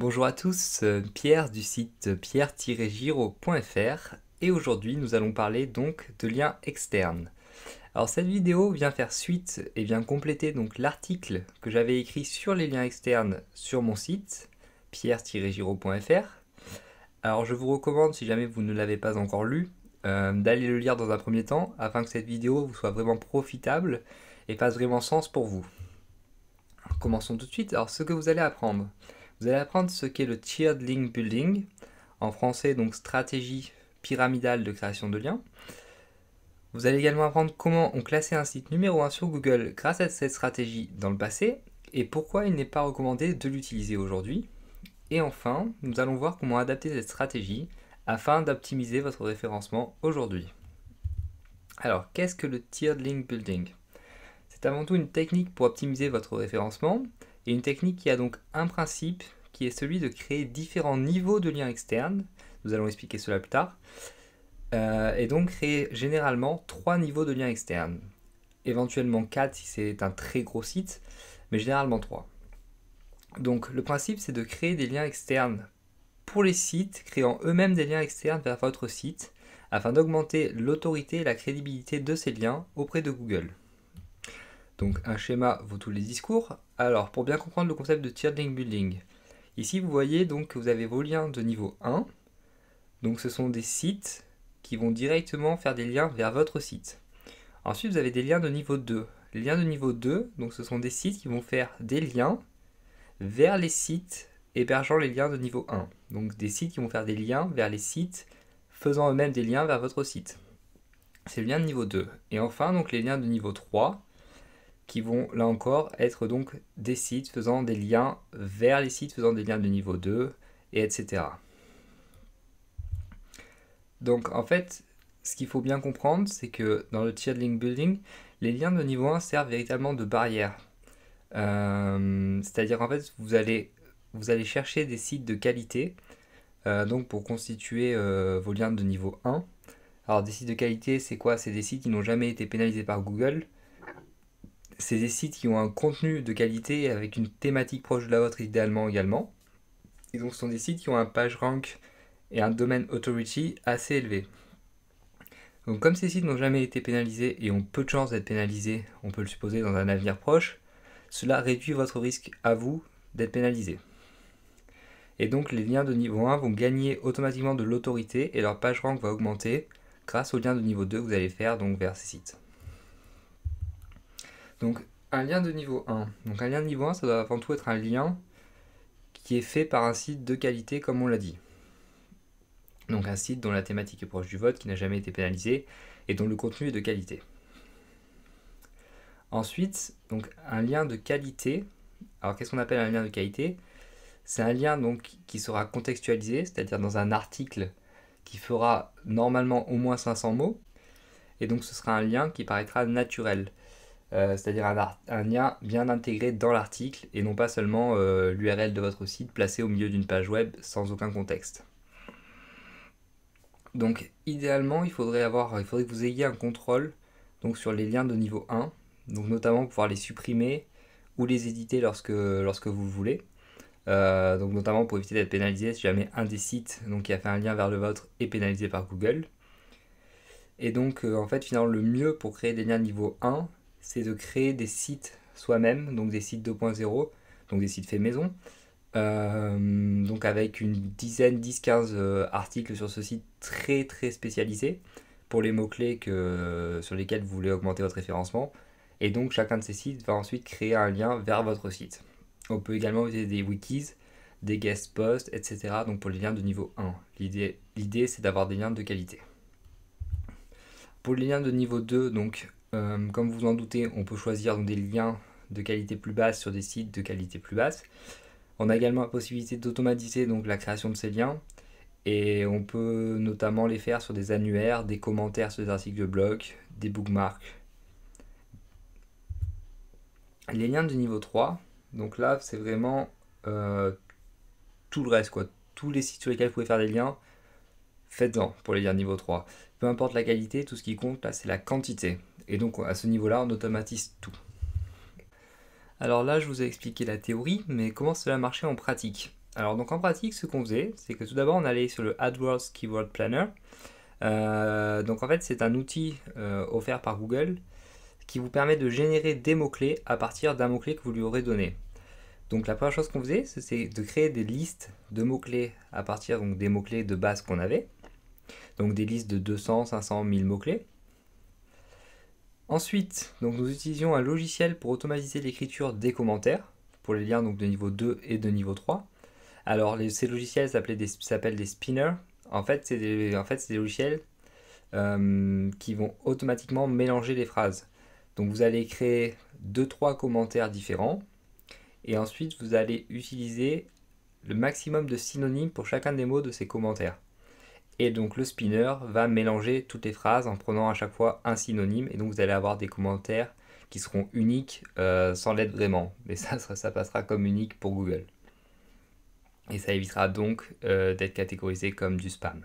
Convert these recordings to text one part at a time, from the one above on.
Bonjour à tous, euh, Pierre du site pierre-giro.fr et aujourd'hui nous allons parler donc de liens externes. Alors cette vidéo vient faire suite et vient compléter donc l'article que j'avais écrit sur les liens externes sur mon site pierre-giro.fr. Alors je vous recommande si jamais vous ne l'avez pas encore lu euh, d'aller le lire dans un premier temps afin que cette vidéo vous soit vraiment profitable et fasse vraiment sens pour vous. commençons tout de suite. Alors ce que vous allez apprendre. Vous allez apprendre ce qu'est le tiered link building, en français donc stratégie pyramidale de création de liens. Vous allez également apprendre comment on classait un site numéro 1 sur Google grâce à cette stratégie dans le passé et pourquoi il n'est pas recommandé de l'utiliser aujourd'hui. Et enfin, nous allons voir comment adapter cette stratégie afin d'optimiser votre référencement aujourd'hui. Alors, qu'est-ce que le tiered link building C'est avant tout une technique pour optimiser votre référencement et une technique qui a donc un principe qui est celui de créer différents niveaux de liens externes. Nous allons expliquer cela plus tard. Euh, et donc créer généralement trois niveaux de liens externes. Éventuellement quatre si c'est un très gros site, mais généralement trois. Donc le principe c'est de créer des liens externes pour les sites, créant eux-mêmes des liens externes vers votre site, afin d'augmenter l'autorité et la crédibilité de ces liens auprès de Google. Donc un schéma vaut tous les discours. Alors pour bien comprendre le concept de tiered link building, Ici, vous voyez donc que vous avez vos liens de niveau 1. Donc ce sont des sites qui vont directement faire des liens vers votre site. Ensuite, vous avez des liens de niveau 2. Les liens de niveau 2, donc ce sont des sites qui vont faire des liens vers les sites hébergeant les liens de niveau 1. Donc des sites qui vont faire des liens vers les sites faisant eux-mêmes des liens vers votre site. C'est le lien de niveau 2. Et enfin, donc les liens de niveau 3, qui vont là encore être donc des sites faisant des liens vers les sites, faisant des liens de niveau 2, et etc. Donc en fait, ce qu'il faut bien comprendre, c'est que dans le tiered link building, les liens de niveau 1 servent véritablement de barrière. Euh, c'est-à-dire en fait, vous allez, vous allez chercher des sites de qualité euh, donc pour constituer euh, vos liens de niveau 1. Alors des sites de qualité, c'est quoi C'est des sites qui n'ont jamais été pénalisés par Google, c'est des sites qui ont un contenu de qualité avec une thématique proche de la vôtre idéalement également. Et donc ce sont des sites qui ont un page rank et un domaine authority assez élevé. Donc comme ces sites n'ont jamais été pénalisés et ont peu de chances d'être pénalisés, on peut le supposer dans un avenir proche, cela réduit votre risque à vous d'être pénalisé. Et donc les liens de niveau 1 vont gagner automatiquement de l'autorité et leur page rank va augmenter grâce aux liens de niveau 2 que vous allez faire donc vers ces sites. Donc un lien de niveau 1. Donc un lien de niveau 1, ça doit avant tout être un lien qui est fait par un site de qualité, comme on l'a dit. Donc un site dont la thématique est proche du vote, qui n'a jamais été pénalisé, et dont le contenu est de qualité. Ensuite, donc un lien de qualité. Alors qu'est-ce qu'on appelle un lien de qualité C'est un lien donc qui sera contextualisé, c'est-à-dire dans un article qui fera normalement au moins 500 mots. Et donc ce sera un lien qui paraîtra naturel. Euh, c'est-à-dire un, lien bien intégré dans l'article et non pas seulement euh, l'URL de votre site placé au milieu d'une page web sans aucun contexte. Donc idéalement, il faudrait, avoir, il faudrait que vous ayez un contrôle donc, sur les liens de niveau 1, donc notamment pouvoir les supprimer ou les éditer lorsque, lorsque vous voulez. Euh, donc notamment pour éviter d'être pénalisé si jamais un des sites donc, qui a fait un lien vers le vôtre est pénalisé par Google. Et donc, en fait, finalement, le mieux pour créer des liens niveau 1, c'est de créer des sites soi-même, donc des sites 2.0, donc des sites faits maison. Euh, donc avec une dizaine, 10, 15 euh, articles sur ce site très très spécialisé pour les mots-clés que, euh, sur lesquels vous voulez augmenter votre référencement. Et donc chacun de ces sites va ensuite créer un lien vers votre site. On peut également utiliser des wikis, des guest posts, etc. Donc pour les liens de niveau 1. L'idée c'est d'avoir des liens de qualité. Pour les liens de niveau 2, donc euh, comme vous en doutez, on peut choisir des liens de qualité plus basse sur des sites de qualité plus basse. On a également la possibilité d'automatiser donc la création de ces liens et on peut notamment les faire sur des annuaires, des commentaires sur des articles de blog, des bookmarks. Les liens de niveau 3, donc là c'est vraiment euh, tout le reste quoi. Tous les sites sur lesquels vous pouvez faire des liens, faites-en pour les liens niveau 3. Peu importe la qualité, tout ce qui compte là c'est la quantité. Et donc à ce niveau-là, on automatise tout. Alors là, je vous ai expliqué la théorie, mais comment cela marchait en pratique Alors donc en pratique, ce qu'on faisait, c'est que tout d'abord, on allait sur le AdWords Keyword Planner. Euh, donc en fait, c'est un outil euh, offert par Google qui vous permet de générer des mots-clés à partir d'un mot-clé que vous lui aurez donné. Donc la première chose qu'on faisait, c'est de créer des listes de mots-clés à partir donc, des mots-clés de base qu'on avait. Donc des listes de 200, 500, 1000 mots-clés. Ensuite, donc nous utilisions un logiciel pour automatiser l'écriture des commentaires, pour les liens donc, de niveau 2 et de niveau 3. Alors ces logiciels s'appellent des, spinners. En fait, c'est des, logiciels euh, qui vont automatiquement mélanger les phrases. Donc vous allez créer 2-3 commentaires différents, et ensuite vous allez utiliser le maximum de synonymes pour chacun des mots de ces commentaires. Et donc le spinner va mélanger toutes les phrases en prenant à chaque fois un synonyme. Et donc vous allez avoir des commentaires qui seront uniques euh, sans l'être vraiment. Mais ça, passera comme unique pour Google. Et ça évitera donc euh, d'être catégorisé comme du spam.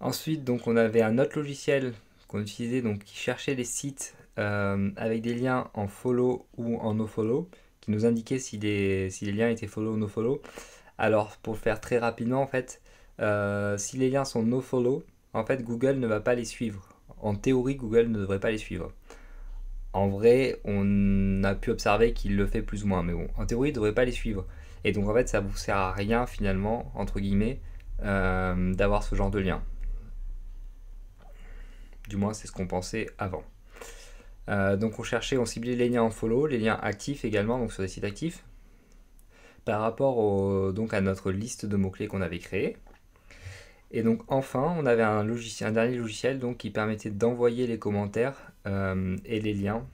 Ensuite, donc on avait un autre logiciel qu'on utilisait donc qui cherchait les sites euh, avec des liens en follow ou en follow, qui nous indiquait si, les liens étaient follow ou follow. Alors pour le faire très rapidement en fait, euh, si les liens sont nofollow, en fait, Google ne va pas les suivre. En théorie, Google ne devrait pas les suivre. En vrai, on a pu observer qu'il le fait plus ou moins, mais bon, en théorie, il ne devrait pas les suivre. Et donc, en fait, ça ne vous sert à rien, finalement, entre guillemets, euh, d'avoir ce genre de lien. Du moins, c'est ce qu'on pensait avant. Euh, donc, on cherchait, on ciblait les liens en follow, les liens actifs également, donc sur des sites actifs, par rapport donc à notre liste de mots-clés qu'on avait créée. Et donc enfin, on avait un, dernier logiciel qui permettait d'envoyer les commentaires euh, et les liens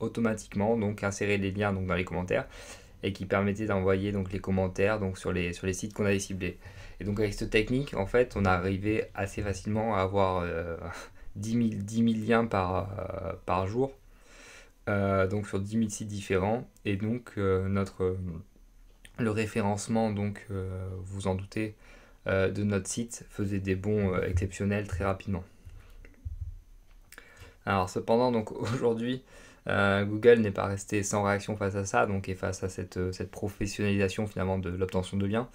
automatiquement, donc insérer les liens dans les commentaires, et qui permettait d'envoyer les commentaires sur, les, sur les sites qu'on avait ciblés. Et donc avec cette technique, en fait, on arrivait assez facilement à avoir 10, euh, 000, liens par, euh, par jour, donc sur 10 000 sites différents, et donc notre, le référencement, donc vous en doutez, euh, de notre site faisait des bons euh, exceptionnels très rapidement. Alors cependant, donc aujourd'hui, euh, Google n'est pas resté sans réaction face à ça, donc et face à cette, professionnalisation finalement de l'obtention de liens.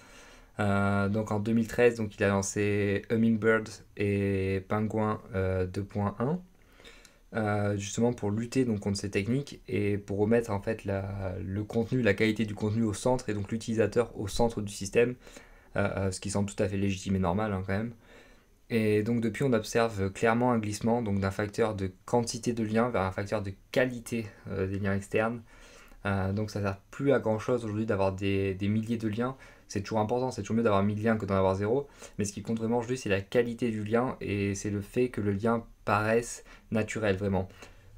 donc en 2013, donc, il a lancé Hummingbird et Penguin 2.1, justement pour lutter donc, contre ces techniques et pour remettre en fait la, le contenu, la qualité du contenu au centre et donc l'utilisateur au centre du système euh, euh, ce qui semble tout à fait légitime et normal hein, quand même. Et donc depuis, on observe clairement un glissement d'un facteur de quantité de liens vers un facteur de qualité euh, des liens externes. donc ça ne sert plus à grand chose aujourd'hui d'avoir des, des, milliers de liens. C'est toujours important, c'est toujours mieux d'avoir 1000 liens que d'en avoir zéro. Mais ce qui compte vraiment aujourd'hui, c'est la qualité du lien et c'est le fait que le lien paraisse naturel vraiment.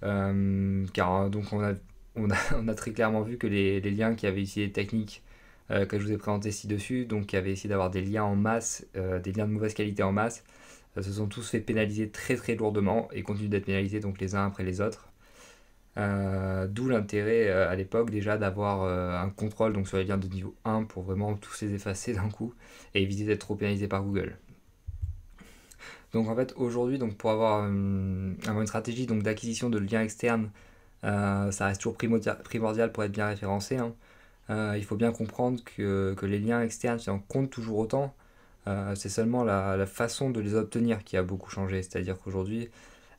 car hein, donc on a, on, a, très clairement vu que les, les liens qui avaient utilisé des techniques euh, que je vous ai présenté ci-dessus, donc qui avaient essayé d'avoir des liens en masse, euh, des liens de mauvaise qualité en masse, euh, se sont tous fait pénaliser très très lourdement et continuent d'être pénalisés donc les uns après les autres. D'où l'intérêt à l'époque déjà d'avoir un contrôle donc, sur les liens de niveau 1 pour vraiment tous les effacer d'un coup et éviter d'être trop pénalisé par Google. Donc en fait aujourd'hui donc pour avoir, une stratégie donc d'acquisition de liens externes, ça reste toujours primordial, primordial pour être bien référencé. Hein. Euh, il faut bien comprendre que, les liens externes, si on compte toujours autant. Euh, c'est seulement la, façon de les obtenir qui a beaucoup changé. C'est-à-dire qu'aujourd'hui,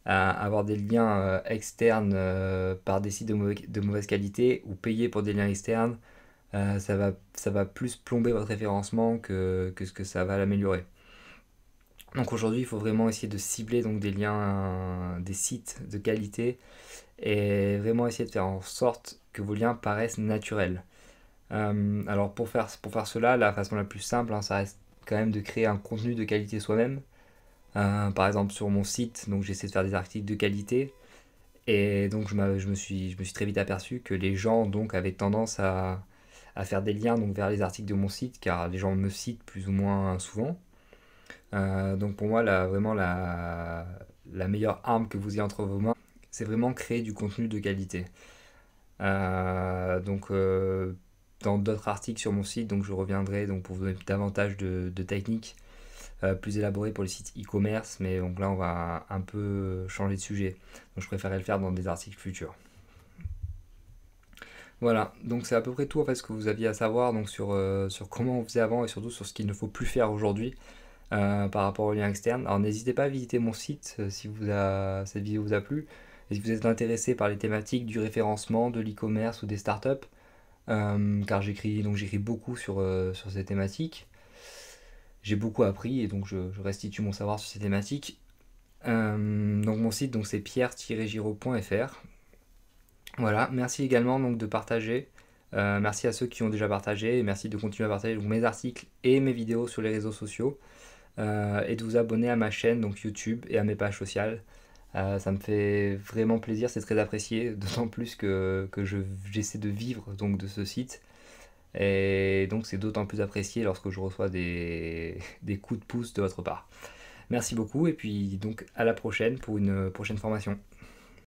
euh, avoir des liens externes par des sites de, mauvaise qualité ou payer pour des liens externes, ça, va, plus plomber votre référencement que, ce que ça va l'améliorer. Donc aujourd'hui, il faut vraiment essayer de cibler des liens, des sites de qualité et vraiment essayer de faire en sorte que vos liens paraissent naturels. Euh, alors pour faire, pour faire cela, la façon la plus simple, hein, ça reste quand même de créer un contenu de qualité soi-même. Euh, par exemple sur mon site, donc j'essaie de faire des articles de qualité. Et donc je, me suis, je me suis très vite aperçu que les gens donc avaient tendance à, à faire des liens donc, vers les articles de mon site, car les gens me citent plus ou moins souvent. Euh, donc pour moi, la, vraiment la, la, meilleure arme que vous ayez entre vos mains, c'est vraiment créer du contenu de qualité. donc dans d'autres articles sur mon site, donc je reviendrai donc pour vous donner davantage de, techniques euh, plus élaborées pour les sites e-commerce, mais donc là on va un peu changer de sujet. Donc je préférerais le faire dans des articles futurs. Voilà, donc c'est à peu près tout en fait ce que vous aviez à savoir donc sur, euh, sur comment on faisait avant et surtout sur ce qu'il ne faut plus faire aujourd'hui euh, par rapport aux liens externes. Alors n'hésitez pas à visiter mon site si cette vidéo vous a plu et si vous êtes intéressé par les thématiques du référencement, de l'e-commerce ou des startups. Euh, car j'écris donc j'écris beaucoup euh, sur, ces thématiques. J'ai beaucoup appris et donc je, restitue mon savoir sur ces thématiques. Euh, donc mon site donc c'est pierre girofr Voilà, merci également donc de partager. merci à ceux qui ont déjà partagé merci de continuer à partager mes articles et mes vidéos sur les réseaux sociaux et de vous abonner à ma chaîne donc YouTube et à mes pages sociales. Euh, ça me fait vraiment plaisir, c'est très apprécié, d'autant plus que, que j'essaie de vivre donc de ce site. Et donc c'est d'autant plus apprécié lorsque je reçois des, des coups de pouce de votre part. Merci beaucoup et puis donc à la prochaine pour une prochaine formation.